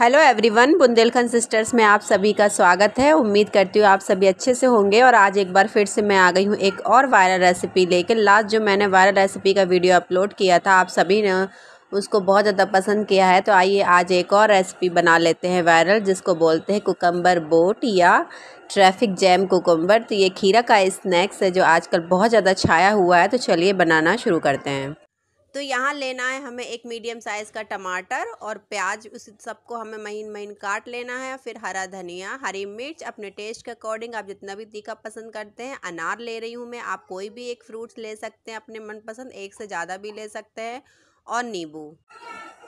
hello everyone Bundelkhand sisters में आप सभी का स्वागत है उम्मीद करती हूँ आप सभी अच्छे से होंगे और आज एक बार फिर से मैं आ गई हूँ एक और वायरल रेसिपी लेके लास्ट जो मैंने वायरल रेसिपी का वीडियो अपलोड किया था आप सभी ने उसको बहुत ज़्यादा पसंद किया है तो आइए आज एक और रेसिपी बना लेते हैं वायरल जिसको बोलते हैं कुकम्बर बोट या ट्रैफिक जैम कुकम्बर तो ये खीरा का स्नैक्स है जो आजकल बहुत ज़्यादा छाया हुआ है तो चलिए बनाना शुरू करते हैं तो यहाँ लेना है हमें एक मीडियम साइज़ का टमाटर और प्याज उस सबको हमें महीन महीन काट लेना है फिर हरा धनिया हरी मिर्च अपने टेस्ट के अकॉर्डिंग आप जितना भी तीखा पसंद करते हैं अनार ले रही हूँ मैं आप कोई भी एक फ्रूट्स ले सकते हैं अपने मनपसंद एक से ज़्यादा भी ले सकते हैं और नींबू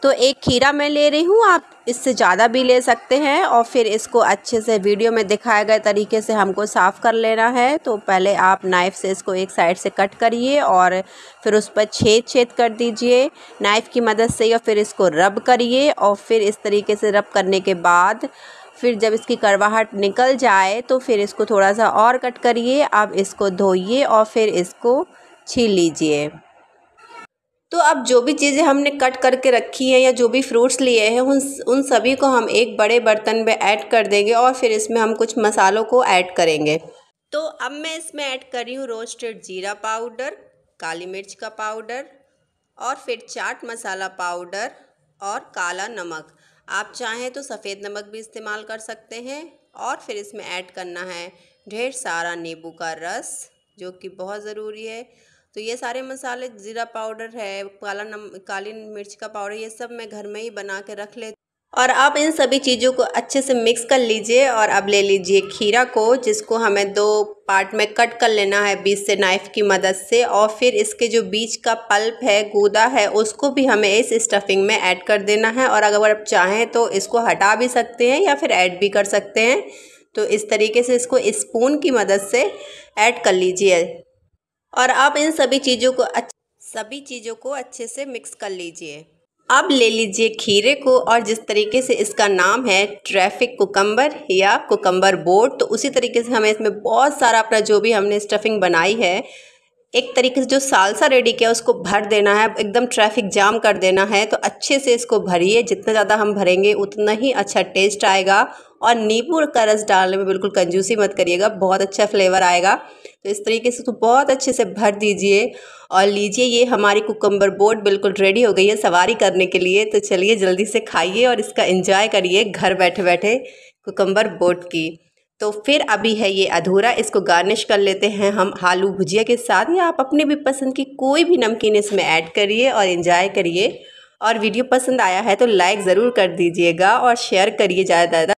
तो एक खीरा मैं ले रही हूँ आप इससे ज़्यादा भी ले सकते हैं और फिर इसको अच्छे से वीडियो में दिखाए गए तरीके से हमको साफ़ कर लेना है तो पहले आप नाइफ़ से इसको एक साइड से कट करिए और फिर उस पर छेद छेद कर दीजिए नाइफ़ की मदद से या फिर इसको रब करिए और फिर इस तरीके से रब करने के बाद फिर जब इसकी करवाहट निकल जाए तो फिर इसको थोड़ा सा और कट करिए आप इसको धोइए और फिर इसको छील लीजिए तो अब जो भी चीज़ें हमने कट करके रखी हैं या जो भी फ्रूट्स लिए हैं उन उन सभी को हम एक बड़े बर्तन में ऐड कर देंगे और फिर इसमें हम कुछ मसालों को ऐड करेंगे तो अब मैं इसमें ऐड कर रही हूँ रोस्टेड जीरा पाउडर काली मिर्च का पाउडर और फिर चाट मसाला पाउडर और काला नमक आप चाहें तो सफ़ेद नमक भी इस्तेमाल कर सकते हैं और फिर इसमें ऐड करना है ढेर सारा नींबू का रस जो कि बहुत ज़रूरी है तो ये सारे मसाले ज़ीरा पाउडर है काला नम काली मिर्च का पाउडर ये सब मैं घर में ही बना के रख लेती और आप इन सभी चीज़ों को अच्छे से मिक्स कर लीजिए और अब ले लीजिए खीरा को जिसको हमें दो पार्ट में कट कर लेना है बीच से नाइफ़ की मदद से और फिर इसके जो बीच का पल्प है गूदा है उसको भी हमें इस स्टफिंग में ऐड कर देना है और अगर आप चाहें तो इसको हटा भी सकते हैं या फिर ऐड भी कर सकते हैं तो इस तरीके से इसको स्पून की मदद से ऐड कर लीजिए और आप इन सभी चीज़ों को सभी चीज़ों को अच्छे से मिक्स कर लीजिए अब ले लीजिए खीरे को और जिस तरीके से इसका नाम है ट्रैफिक कोकम्बर या कोकम्बर बोर्ड तो उसी तरीके से हमें इसमें बहुत सारा अपना जो भी हमने स्टफिंग बनाई है एक तरीके से जो सालसा रेडी किया उसको भर देना है एकदम ट्रैफिक जाम कर देना है तो अच्छे से इसको भरिए जितना ज़्यादा हम भरेंगे उतना ही अच्छा टेस्ट आएगा और नींबू का रस डालने में बिल्कुल कंजूसी मत करिएगा बहुत अच्छा फ्लेवर आएगा तो इस तरीके से उसको तो बहुत अच्छे से भर दीजिए और लीजिए ये हमारी कुकम्बर बोट बिल्कुल रेडी हो गई है सवारी करने के लिए तो चलिए जल्दी से खाइए और इसका इंजॉय करिए घर बैठे बैठे कुकम्बर बोट की तो फिर अभी है ये अधूरा इसको गार्निश कर लेते हैं हम आलू भुजिया के साथ या आप अपने भी पसंद की कोई भी नमकीन इसमें ऐड करिए और इन्जॉय करिए और वीडियो पसंद आया है तो लाइक ज़रूर कर दीजिएगा और शेयर करिए ज़्यादा ज़्यादा